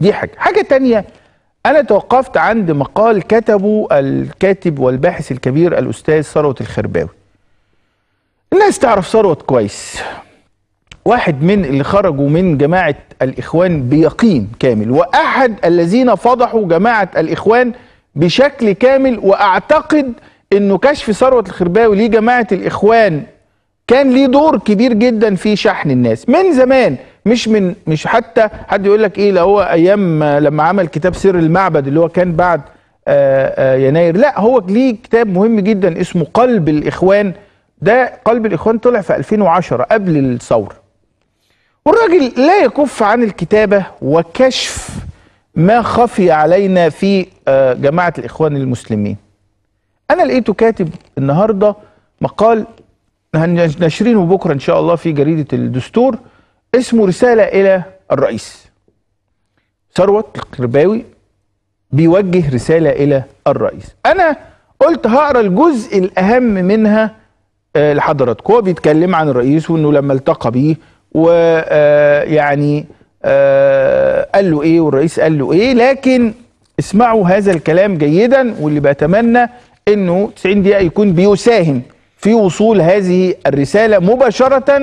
دي حاجه حاجه تانية انا توقفت عند مقال كتبه الكاتب والباحث الكبير الاستاذ ثروت الخرباوي الناس تعرف ثروت كويس واحد من اللي خرجوا من جماعه الاخوان بيقين كامل واحد الذين فضحوا جماعه الاخوان بشكل كامل واعتقد انه كشف ثروت الخرباوي لجماعه الاخوان كان ليه دور كبير جدا في شحن الناس من زمان مش من مش حتى حد يقول لك ايه اللي هو ايام لما عمل كتاب سر المعبد اللي هو كان بعد آآ آه، آآ آه، يناير لا هو ليه كتاب مهم جدا اسمه قلب الاخوان ده قلب الاخوان طلع في 2010 قبل الثوره والراجل لا يكف عن الكتابه وكشف ما خفي علينا في آه، جماعه الاخوان المسلمين انا لقيته كاتب النهارده مقال ناشرينه بكره ان شاء الله في جريده الدستور اسمه رساله الى الرئيس ثروت القرباوي بيوجه رساله الى الرئيس انا قلت هقرا الجزء الاهم منها آه، لحضراتكم هو بيتكلم عن الرئيس وانه لما التقى بيه ويعني آه، آه، قال له ايه والرئيس قال له ايه لكن اسمعوا هذا الكلام جيدا واللي بتمنى انه 90 دقيقه يكون بيساهم في وصول هذه الرسالة مباشرة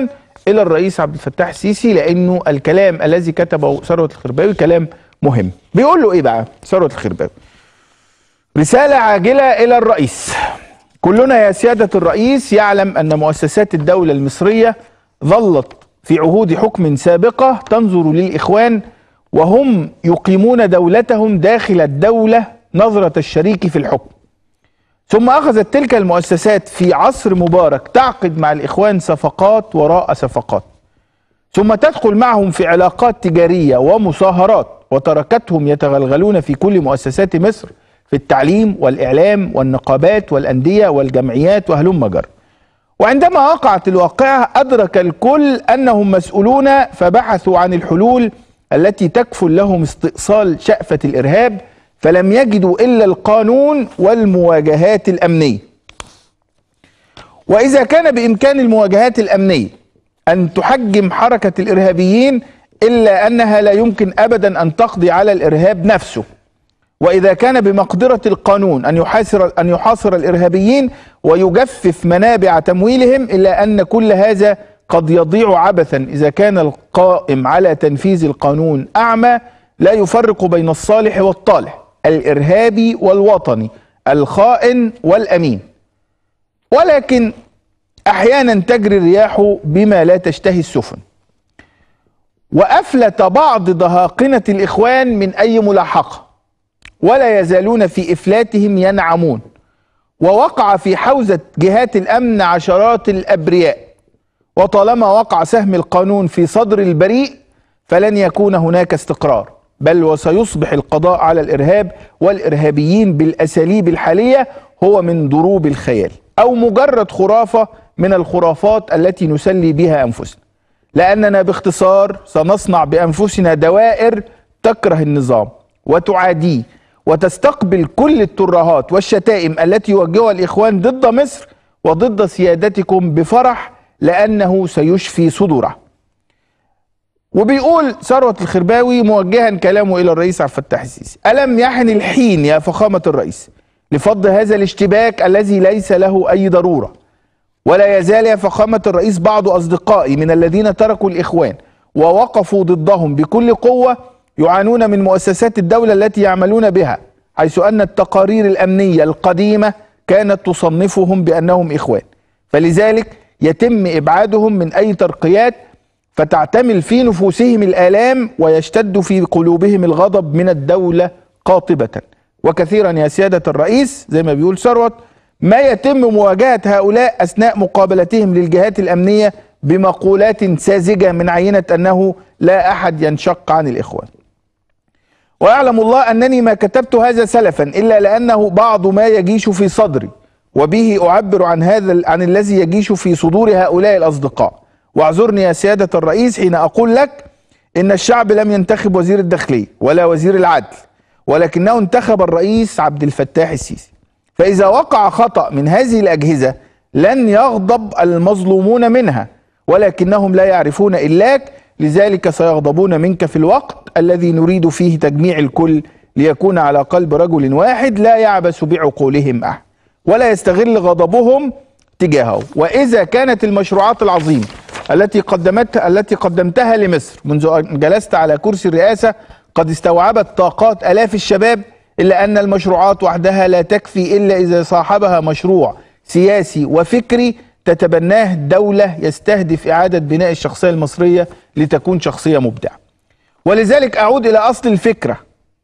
إلى الرئيس عبد الفتاح السيسي لأنه الكلام الذي كتبه ثروت الخرباوي كلام مهم بيقول له إيه بقى ثروت الخرباوي رسالة عاجلة إلى الرئيس كلنا يا سيادة الرئيس يعلم أن مؤسسات الدولة المصرية ظلت في عهود حكم سابقة تنظر للإخوان وهم يقيمون دولتهم داخل الدولة نظرة الشريك في الحكم ثم أخذت تلك المؤسسات في عصر مبارك تعقد مع الإخوان صفقات وراء صفقات ثم تدخل معهم في علاقات تجارية ومصاهرات وتركتهم يتغلغلون في كل مؤسسات مصر في التعليم والإعلام والنقابات والأندية والجمعيات وهلم جر وعندما وقعت الواقعة أدرك الكل أنهم مسؤولون فبحثوا عن الحلول التي تكفل لهم استئصال شأفة الإرهاب فلم يجدوا إلا القانون والمواجهات الأمنية وإذا كان بإمكان المواجهات الأمنية أن تحجم حركة الإرهابيين إلا أنها لا يمكن أبدا أن تقضي على الإرهاب نفسه وإذا كان بمقدرة القانون أن يحاصر أن يحاصر الإرهابيين ويجفف منابع تمويلهم إلا أن كل هذا قد يضيع عبثا إذا كان القائم على تنفيذ القانون أعمى لا يفرق بين الصالح والطالح الارهابي والوطني الخائن والامين ولكن احيانا تجري الرياح بما لا تشتهي السفن وافلت بعض دهاقنه الاخوان من اي ملاحقه ولا يزالون في افلاتهم ينعمون ووقع في حوزه جهات الامن عشرات الابرياء وطالما وقع سهم القانون في صدر البريء فلن يكون هناك استقرار بل وسيصبح القضاء على الإرهاب والإرهابيين بالأساليب الحالية هو من ضروب الخيال أو مجرد خرافة من الخرافات التي نسلي بها أنفسنا لأننا باختصار سنصنع بأنفسنا دوائر تكره النظام وتعاديه وتستقبل كل الترهات والشتائم التي يوجهها الإخوان ضد مصر وضد سيادتكم بفرح لأنه سيشفي صدوره وبيقول ثروت الخرباوي موجها كلامه الى الرئيس عبد الفتاح السيسي الم يحن الحين يا فخامه الرئيس لفض هذا الاشتباك الذي ليس له اي ضروره ولا يزال يا فخامه الرئيس بعض اصدقائي من الذين تركوا الاخوان ووقفوا ضدهم بكل قوه يعانون من مؤسسات الدوله التي يعملون بها حيث ان التقارير الامنيه القديمه كانت تصنفهم بانهم اخوان فلذلك يتم ابعادهم من اي ترقيات فتعتمل في نفوسهم الآلام ويشتد في قلوبهم الغضب من الدولة قاطبة وكثيرا يا سيادة الرئيس زي ما بيقول ثروت ما يتم مواجهة هؤلاء أثناء مقابلتهم للجهات الأمنية بمقولات ساذجة من عينة أنه لا أحد ينشق عن الإخوان ويعلم الله أنني ما كتبت هذا سلفا إلا لأنه بعض ما يجيش في صدري وبه أعبر عن هذا عن الذي يجيش في صدور هؤلاء الأصدقاء واعذرني يا سيادة الرئيس حين أقول لك إن الشعب لم ينتخب وزير الداخلية ولا وزير العدل ولكنه انتخب الرئيس عبد الفتاح السيسي فإذا وقع خطأ من هذه الأجهزة لن يغضب المظلومون منها ولكنهم لا يعرفون إلاك لذلك سيغضبون منك في الوقت الذي نريد فيه تجميع الكل ليكون على قلب رجل واحد لا يعبث بعقولهم أحد ولا يستغل غضبهم تجاهه وإذا كانت المشروعات العظيمة التي قدمتها التي قدمتها لمصر منذ أن جلست على كرسي الرئاسة قد استوعبت طاقات آلاف الشباب إلا أن المشروعات وحدها لا تكفي إلا إذا صاحبها مشروع سياسي وفكري تتبناه دولة يستهدف إعادة بناء الشخصية المصرية لتكون شخصية مبدعة ولذلك أعود إلى أصل الفكرة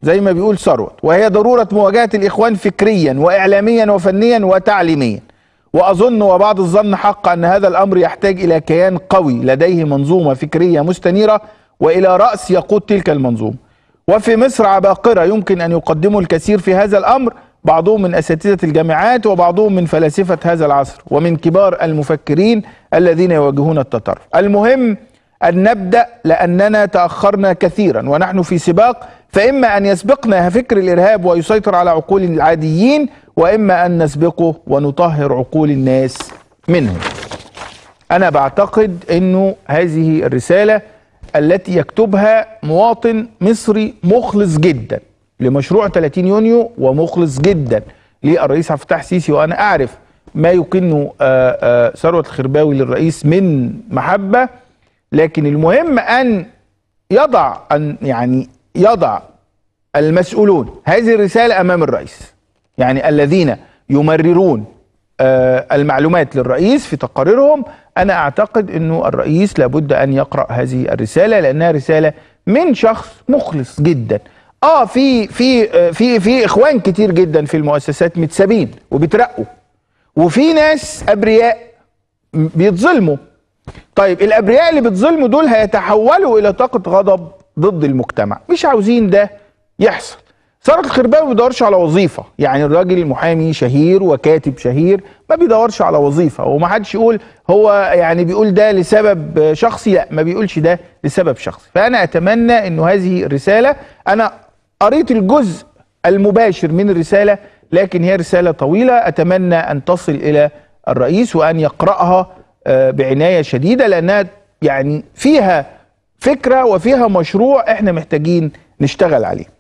زي ما بيقول ثروت وهي ضرورة مواجهة الإخوان فكريا وإعلاميا وفنيا وتعليميا وأظن وبعض الظن حق أن هذا الأمر يحتاج إلى كيان قوي لديه منظومة فكرية مستنيرة وإلى رأس يقود تلك المنظومة وفي مصر عباقرة يمكن أن يقدموا الكثير في هذا الأمر بعضهم من أساتذة الجامعات وبعضهم من فلاسفة هذا العصر ومن كبار المفكرين الذين يواجهون التطرف المهم أن نبدأ لأننا تأخرنا كثيرا ونحن في سباق فإما أن يسبقنا فكر الإرهاب ويسيطر على عقول العاديين وإما أن نسبقه ونطهر عقول الناس منه أنا بعتقد أنه هذه الرسالة التي يكتبها مواطن مصري مخلص جدا لمشروع 30 يونيو ومخلص جدا للرئيس عبد الفتاح السيسي وأنا أعرف ما يكن آه، آه، ثروة الخرباوي للرئيس من محبة لكن المهم أن يضع أن يعني يضع المسؤولون هذه الرسالة أمام الرئيس يعني الذين يمررون آه، المعلومات للرئيس في تقاريرهم أنا أعتقد أنه الرئيس لابد أن يقرأ هذه الرسالة لأنها رسالة من شخص مخلص جدا اه في في آه، في في اخوان كتير جدا في المؤسسات متسابين وبيترقوا وفي ناس ابرياء بيتظلموا طيب الابرياء اللي بيتظلموا دول هيتحولوا الى طاقه غضب ضد المجتمع مش عاوزين ده يحصل سارق الخرباوي ما بيدورش على وظيفه يعني الراجل محامي شهير وكاتب شهير ما بيدورش على وظيفه ومحدش يقول هو يعني بيقول ده لسبب شخصي لا ما بيقولش ده لسبب شخصي فانا اتمنى انه هذه الرساله انا قريت الجزء المباشر من الرساله لكن هي رساله طويله اتمنى ان تصل الى الرئيس وان يقراها آه، بعنايه شديده لانها يعني فيها فكره وفيها مشروع احنا محتاجين نشتغل عليه